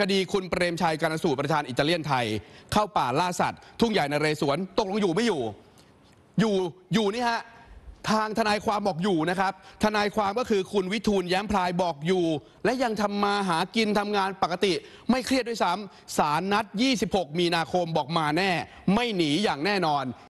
คดีคุณเปรมชัยการสูตรประธานอิตาเลียนไทย เข้าป่าล่าสัตว์ ทุ่งใหญ่นเรศวรตกลงอยู่ไม่อยู่ อยู่ อยู่นี่ฮะ ทางทนายความบอกอยู่นะครับ ทนายความก็คือคุณวิทูลแย้มพลายบอกอยู่ และยังทำมาหากินทำงานปกติ ไม่เครียดด้วยซ้ำสารนัด 26 มีนาคมบอกมาแน่ ไม่หนีอย่างแน่นอน